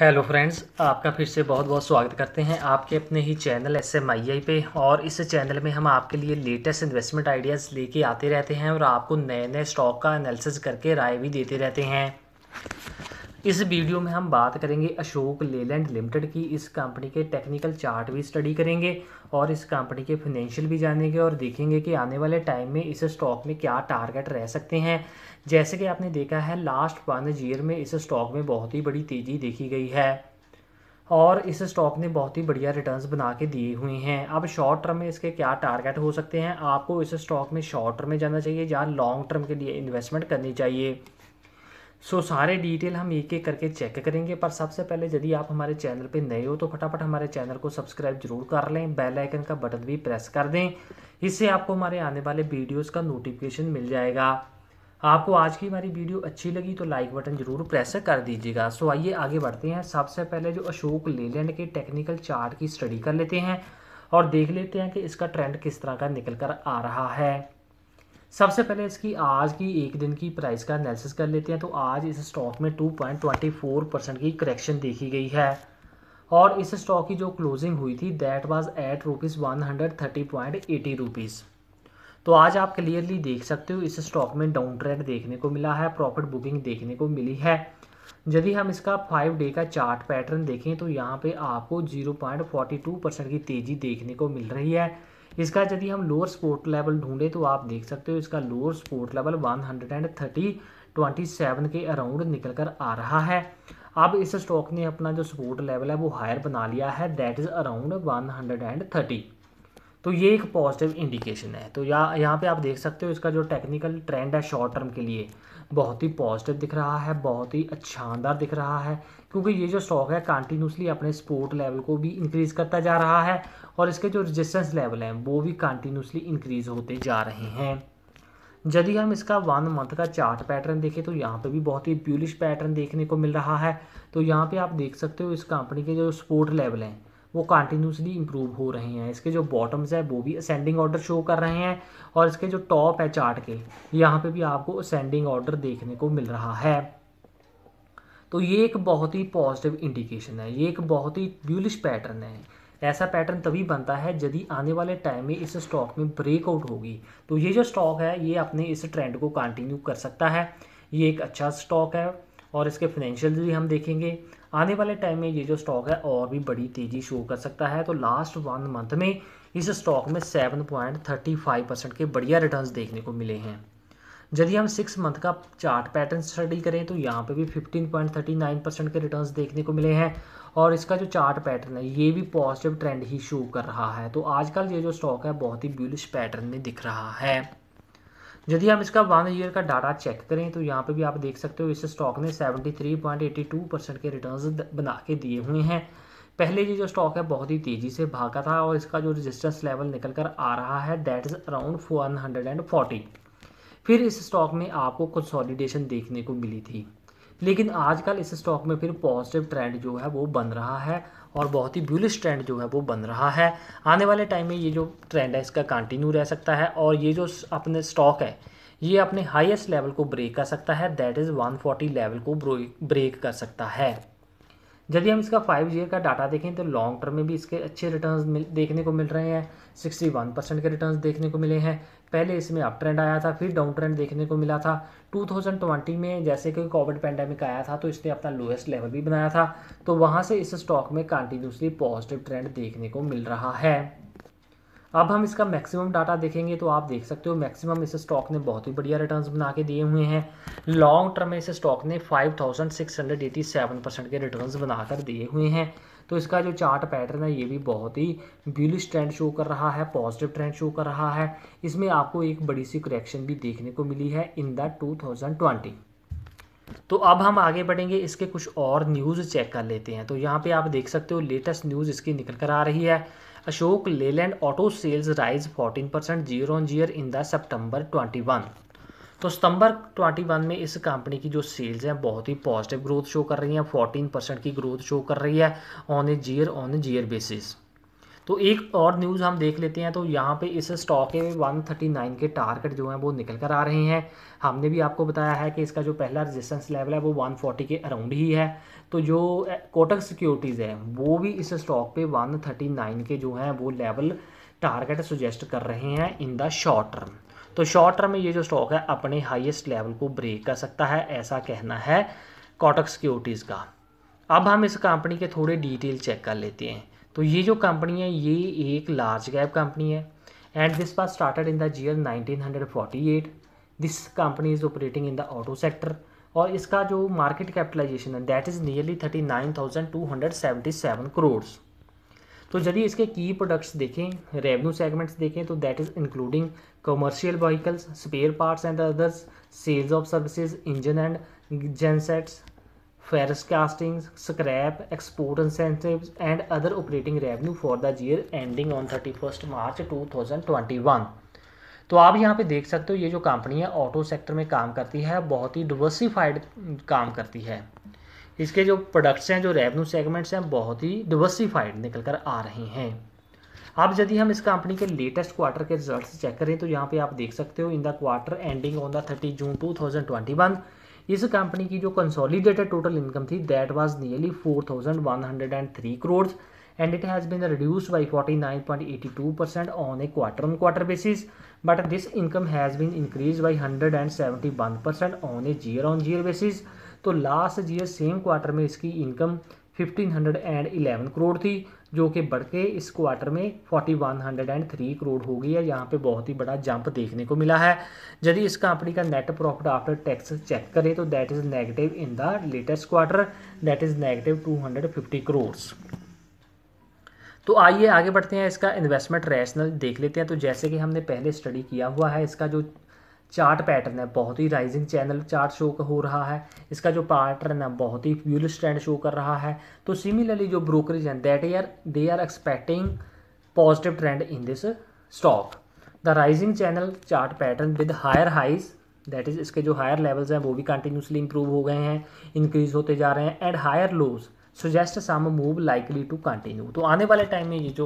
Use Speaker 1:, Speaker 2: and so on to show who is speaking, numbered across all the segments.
Speaker 1: hello friends आपका फिर से बहुत बहुत स्वागत करते हैं आपके अपने ही channel S M I I पे और इस चैनल में हम आपके लिए लेटेस्ट इन्वेस्टमेंट आइडियाज़ लेके आते रहते हैं और आपको नए नए स्टॉक का एनालिसिस करके राय भी देते रहते हैं इस वीडियो में हम बात करेंगे अशोक लेलैंड लिमिटेड की इस कंपनी के टेक्निकल चार्ट भी स्टडी करेंगे और इस कंपनी के फाइनेंशियल भी जानेंगे और देखेंगे कि आने वाले टाइम में इस स्टॉक में क्या टारगेट रह सकते हैं जैसे कि आपने देखा है लास्ट वन ईयर में इस स्टॉक में बहुत ही बड़ी तेज़ी देखी गई है और इस स्टॉक ने बहुत ही बढ़िया रिटर्न्स बना के दिए हुए हैं अब शॉर्ट टर्म में इसके क्या टारगेट हो सकते हैं आपको इस स्टॉक में शॉर्ट टर्म में जाना चाहिए या लॉन्ग टर्म के लिए इन्वेस्टमेंट करनी चाहिए सो so, सारे डिटेल हम एक एक करके चेक करेंगे पर सबसे पहले यदि आप हमारे चैनल पे नए हो तो फटाफट हमारे चैनल को सब्सक्राइब जरूर कर लें बेल आइकन का बटन भी प्रेस कर दें इससे आपको हमारे आने वाले वीडियोस का नोटिफिकेशन मिल जाएगा आपको आज की हमारी वीडियो अच्छी लगी तो लाइक बटन जरूर प्रेस कर दीजिएगा सो आइए आगे बढ़ते हैं सबसे पहले जो अशोक लेलैंड के टेक्निकल चार्ट की स्टडी कर लेते हैं और देख लेते हैं कि इसका ट्रेंड किस तरह का निकल कर आ रहा है सबसे पहले इसकी आज की एक दिन की प्राइस का एनालिसिस कर लेते हैं तो आज इस स्टॉक में 2.24 परसेंट की करेक्शन देखी गई है और इस स्टॉक की जो क्लोजिंग हुई थी that was at rupees one hundred thirty point eighty rupees तो आज आप क्लियरली देख सकते हो इस स्टॉक में डाउन ट्रेंड देखने को मिला है प्रॉफिट बुकिंग देखने को मिली है यदि हम इसका फाइव डे का चार्ट पैटर्न देखें तो यहाँ पे आपको 0.42 परसेंट की तेज़ी देखने को मिल रही है इसका यदि हम लोअर स्पोर्ट लेवल ढूंढे तो आप देख सकते हो इसका lower support level one hundred and thirty twenty seven के अराउंड निकल कर आ रहा है अब इस स्टॉक ने अपना जो सपोर्ट लेवल है वो हायर बना लिया है that is around one hundred and thirty तो ये एक पॉजिटिव इंडिकेशन है तो या यहाँ पे आप देख सकते हो इसका जो टेक्निकल ट्रेंड है शॉर्ट टर्म के लिए बहुत ही पॉजिटिव दिख रहा है बहुत ही शानदार दिख रहा है क्योंकि ये जो स्टॉक है कंटिन्यूसली अपने सपोर्ट लेवल को भी इंक्रीज़ करता जा रहा है और इसके जो रजिस्टेंस लेवल हैं वो भी कंटिन्यूसली इंक्रीज़ होते जा रहे हैं यदि हम इसका वन मंथ का चार्ट पैटर्न देखें तो यहाँ पे भी बहुत ही ब्यूलिश पैटर्न देखने को मिल रहा है तो यहाँ पे आप देख सकते हो इस कंपनी के जो सपोर्ट लेवल हैं वो कंटिन्यूसली इम्प्रूव हो रहे हैं इसके जो बॉटम्स है वो भी असेंडिंग ऑर्डर शो कर रहे हैं और इसके जो टॉप है चार्ट के यहाँ पे भी आपको असेंडिंग ऑर्डर देखने को मिल रहा है तो ये एक बहुत ही पॉजिटिव इंडिकेशन है ये एक बहुत ही ब्यूलिश पैटर्न है ऐसा पैटर्न तभी बनता है यदि आने वाले टाइम में इस स्टॉक में ब्रेकआउट होगी तो ये जो स्टॉक है ये अपने इस ट्रेंड को कंटिन्यू कर सकता है ये एक अच्छा स्टॉक है और इसके फाइनेंशियल भी हम देखेंगे आने वाले टाइम में ये जो स्टॉक है और भी बड़ी तेज़ी शो कर सकता है तो लास्ट वन मंथ में इस स्टॉक में seven point thirty five percent के बढ़िया रिटर्न देखने को मिले हैं यदि हम सिक्स मंथ का चार्ट पैटर्न स्टडी करें तो यहाँ पे भी fifteen point thirty nine percent के रिटर्न देखने को मिले हैं और इसका जो चार्ट पैटर्न है ये भी पॉजिटिव ट्रेंड ही शो कर रहा है तो आजकल ये जो स्टॉक है बहुत ही ब्यूलिश पैटर्न में दिख रहा है यदि हम इसका वन ईयर का डाटा चेक करें तो यहाँ पे भी आप देख सकते हो इस स्टॉक ने 73.82 परसेंट के रिटर्न्स बना के दिए हुए हैं पहले ये जो स्टॉक है बहुत ही तेज़ी से भागा था और इसका जो रेजिस्टेंस लेवल निकल कर आ रहा है that is around one hundred and forty फिर इस स्टॉक में आपको कंसॉलिडेशन देखने को मिली थी लेकिन आजकल इस स्टॉक में फिर पॉजिटिव ट्रेंड जो है वो बन रहा है और बहुत ही ब्यूलिश ट्रेंड जो है वो बन रहा है आने वाले टाइम में ये जो ट्रेंड है इसका कंटिन्यू रह सकता है और ये जो अपने स्टॉक है ये अपने हाईएस्ट लेवल को ब्रेक कर सकता है दैट इज़ 140 लेवल को ब्रेक कर सकता है यदि हम इसका फाइव ईयर का डाटा देखें तो लॉन्ग टर्म में भी इसके अच्छे रिटर्न्स देखने को मिल रहे हैं 61 परसेंट के रिटर्न्स देखने को मिले हैं पहले इसमें अप ट्रेंड आया था फिर डाउन ट्रेंड देखने को मिला था 2020 में जैसे कि कोविड पैंडेमिक आया था तो इसने अपना लोएस्ट लेवल भी बनाया था तो वहाँ से इस स्टॉक में कंटिन्यूसली पॉजिटिव ट्रेंड देखने को मिल रहा है अब हम इसका मैक्सिमम डाटा देखेंगे तो आप देख सकते हो मैक्सिमम इस स्टॉक ने बहुत ही बढ़िया रिटर्न्स बना के दिए हुए हैं लॉन्ग टर्म में इस स्टॉक ने 5687 परसेंट के रिटर्न्स बनाकर दिए हुए हैं तो इसका जो चार्ट पैटर्न है ये भी बहुत ही ब्यूलिश ट्रेंड शो कर रहा है पॉजिटिव ट्रेंड शो कर रहा है इसमें आपको एक बड़ी सी करेक्शन भी देखने को मिली है इन द टू तो अब हम आगे बढ़ेंगे इसके कुछ और न्यूज़ चेक कर लेते हैं तो यहाँ पे आप देख सकते हो लेटेस्ट न्यूज़ इसकी निकल कर आ रही है Ashok Leyland auto sales rise 14 percent zero on year in the September 21 तो सितंबर 21 में इस कंपनी की जो सेल्स हैं बहुत ही पॉजिटिव ग्रोथ शो कर रही हैं 14 परसेंट की ग्रोथ शो कर रही है on a year on a year basis तो एक और न्यूज़ हम देख लेते हैं तो यहाँ पे इस स्टॉक के 139 के टारगेट जो हैं वो निकल कर आ रहे हैं हमने भी आपको बताया है कि इसका जो पहला रेजिस्टेंस लेवल है वो 140 के अराउंड ही है तो जो कोटक सिक्योरिटीज़ है वो भी इस स्टॉक पे 139 के जो हैं वो लेवल टारगेट सुजेस्ट कर रहे हैं इन द शॉर्ट टर्म तो शॉर्ट टर्म में ये जो स्टॉक है अपने हाईएस्ट लेवल को ब्रेक कर सकता है ऐसा कहना है कॉटक सिक्योरिटीज़ का अब हम इस कंपनी के थोड़े डिटेल चेक कर लेते हैं तो ये जो कंपनी है ये एक लार्ज कैप कंपनी है and this was started in the forty 1948 this company is operating in the auto sector और इसका जो मार्केट कैपिटलाइजेशन है that is nearly thirty nine thousand two hundred seventy seven crore तो चलिए इसके की प्रोडक्ट्स देखें रेवेन्यू सेगमेंट्स देखें तो that is including commercial vehicles spare parts and others sales of services engine and gensets ferrous casting scrap export incentive and other operating revenue for the year ending on thirty first March two thousand twenty one तो आप यहाँ पे देख सकते हो ये जो company है ऑटो सेक्टर में काम करती है बहुत ही डिवर्सिफाइड काम करती है इसके जो प्रोडक्ट्स हैं जो रेवेन्यू सेगमेंट्स हैं बहुत ही डिवर्सिफाइड निकल कर आ रहे हैं अब यदि हम इस कंपनी के लेटेस्ट क्वार्टर के रिजल्ट्स चेक करें तो यहाँ पे आप देख सकते हो in the quarter ending on the thirty June two thousand twenty one इस कंपनी की जो कंसोलिडेटेड टोटल इनकम थी that was nearly four thousand one hundred and three crore and it has been reduced on 49.82% quarter a quarter on quarter basis but this income has been increased by 171% on a year on year तो last year same quarter में इसकी income 1511 crore थी जो कि बढ़ के इस quarter में 4103 करोड़ हो गई है यहाँ पे बहुत ही बड़ा जंप देखने को मिला है यदि इस कंपनी का net profit after tax check करें तो that is negative in the latest quarter that is negative 250 crore तो आइए आगे बढ़ते हैं इसका इन्वेस्टमेंट रैशनल देख लेते हैं तो जैसे कि हमने पहले स्टडी किया हुआ है इसका जो चार्ट पैटर्न है बहुत ही राइजिंग चैनल चार्ट शो हो रहा है इसका जो पैटर्न है बहुत ही ब्यूलिश ट्रेंड शो कर रहा है तो सिमिलरली जो ब्रोकरेज हैं that are they are expecting positive trend in this stock the rising channel chart pattern with higher highs that is इसके जो हायर लेवल्स हैं वो भी कंटिन्यूसली इंप्रूव हो गए हैं इंक्रीज होते जा रहे हैं and higher lows suggest some move likely to continue तो आने वाले टाइम में ये जो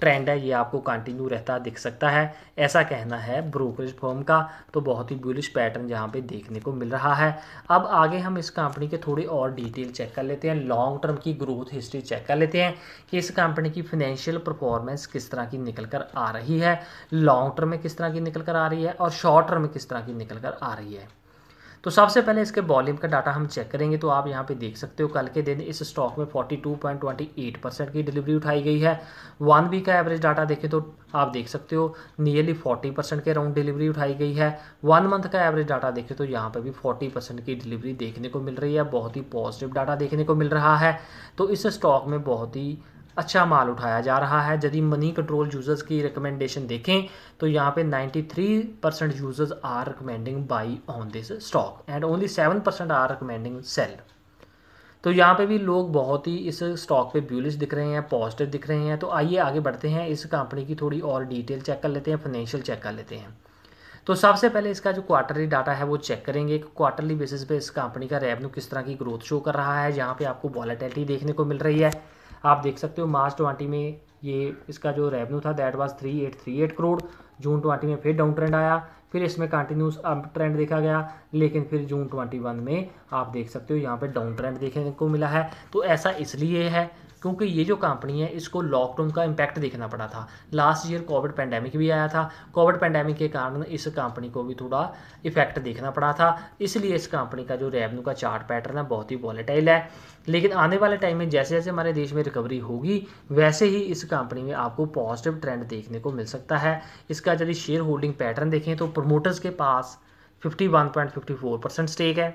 Speaker 1: ट्रेंड है ये आपको कंटिन्यू रहता दिख सकता है ऐसा कहना है ब्रोकरेज फॉर्म का तो बहुत ही बुलिश पैटर्न यहाँ पे देखने को मिल रहा है अब आगे हम इस कंपनी के थोड़ी और डिटेल चेक कर लेते हैं लॉन्ग टर्म की ग्रोथ हिस्ट्री चेक कर लेते हैं कि इस कंपनी की फाइनेंशियल परफॉर्मेंस किस तरह की निकल कर आ रही है लॉन्ग टर्म में किस तरह की निकल कर आ रही है और शॉर्ट टर्म में किस तरह की निकल कर आ रही है तो सबसे पहले इसके वॉल्यूम का डाटा हम चेक करेंगे तो आप यहाँ पे देख सकते हो कल के दिन इस स्टॉक में 42.28 परसेंट की डिलीवरी उठाई गई है वन वीक का एवरेज डाटा देखें तो आप देख सकते हो नियरली 40 परसेंट के अराउंड डिलीवरी उठाई गई है वन मंथ का एवरेज डाटा देखें तो यहाँ पर भी फोर्टी परसेंट की डिलीवरी देखने को मिल रही है बहुत ही पॉजिटिव डाटा देखने को मिल रहा है तो इस स्टॉक में बहुत ही अच्छा माल उठाया जा रहा है यदि मनी कंट्रोल यूज़र्स की रिकमेंडेशन देखें तो यहाँ पे 93 percent users are recommending buy on this stock and only 7 percent are recommending sell तो यहाँ पे भी लोग बहुत ही इस स्टॉक पे ब्यूलिश दिख रहे हैं पॉजिटिव दिख रहे हैं तो आइए आगे बढ़ते हैं इस कंपनी की थोड़ी और डिटेल चेक कर लेते हैं फाइनेंशियल चेक कर लेते हैं तो सबसे पहले इसका जो क्वार्टरली डाटा है वो चेक करेंगे क्वार्टरली बेसिस पे इस कंपनी का रेवेन्यू किस तरह की ग्रोथ शो कर रहा है यहाँ पे आपको वॉलेटिलिटी देखने को मिल रही है आप देख सकते हो मार्च ट्वेंटी में ये इसका जो रेवेन्यू था that was at crore June twenty में फिर डाउन ट्रेंड आया फिर इसमें कंटिन्यूस अप ट्रेंड देखा गया लेकिन फिर जून ट्वेंटी वन में आप देख सकते हो यहाँ पर डाउन ट्रेंड देखने को मिला है तो ऐसा इसलिए है क्योंकि ये जो कंपनी है इसको लॉकडाउन का इम्पैक्ट देखना पड़ा था लास्ट ईयर कोविड पैंडेमिक भी आया था कोविड पैंडेमिक के कारण इस कंपनी को भी थोड़ा इफेक्ट देखना पड़ा था इसलिए इस कंपनी का जो रेवेन्यू का चार्ट पैटर्न है बहुत ही वॉलेटाइल है लेकिन आने वाले टाइम में जैसे जैसे हमारे देश में रिकवरी होगी वैसे ही इस कंपनी में आपको पॉजिटिव ट्रेंड देखने को मिल सकता है इसका यदि शेयर होल्डिंग पैटर्न देखें तो प्रोमोटर्स के पास 51.54 परसेंट स्टेक है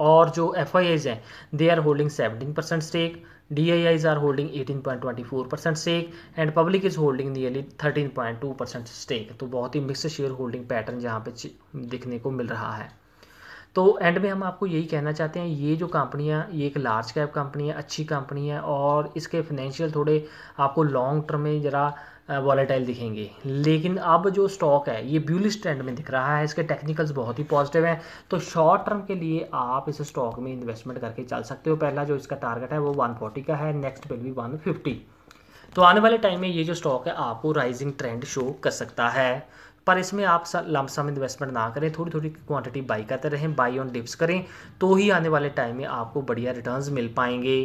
Speaker 1: और जो एफ आई आईज हैं they are holding seventeen percent stake D I Is are holding eighteen point twenty four percent stake and public is holding nearly thirteen point two percent stake तो बहुत ही mix share holding pattern यहाँ पे देखने को मिल रहा है तो एंड में हम आपको यही कहना चाहते हैं ये जो कंपनियाँ ये एक लार्ज कैप कंपनी है अच्छी कंपनी है और इसके फाइनेंशियल थोड़े आपको लॉन्ग टर्म में ज़रा वॉलेटाइल दिखेंगे लेकिन अब जो स्टॉक है ये ब्यूलिस ट्रेंड में दिख रहा है इसके टेक्निकल्स बहुत ही पॉजिटिव हैं तो शॉर्ट टर्म के लिए आप इस स्टॉक में इन्वेस्टमेंट करके चल सकते हो पहला जो इसका टारगेट है वो 140 का है नेक्स्ट बिल भी 150 तो आने वाले टाइम में ये जो स्टॉक है आपको राइजिंग ट्रेंड शो कर सकता है पर इसमें आप लमसम इन्वेस्टमेंट ना करें थोड़ी थोड़ी क्वांटिटी बाई करते रहें बाई ऑन डिप्स करें तो ही आने वाले टाइम में आपको बढ़िया रिटर्न्स मिल पाएंगे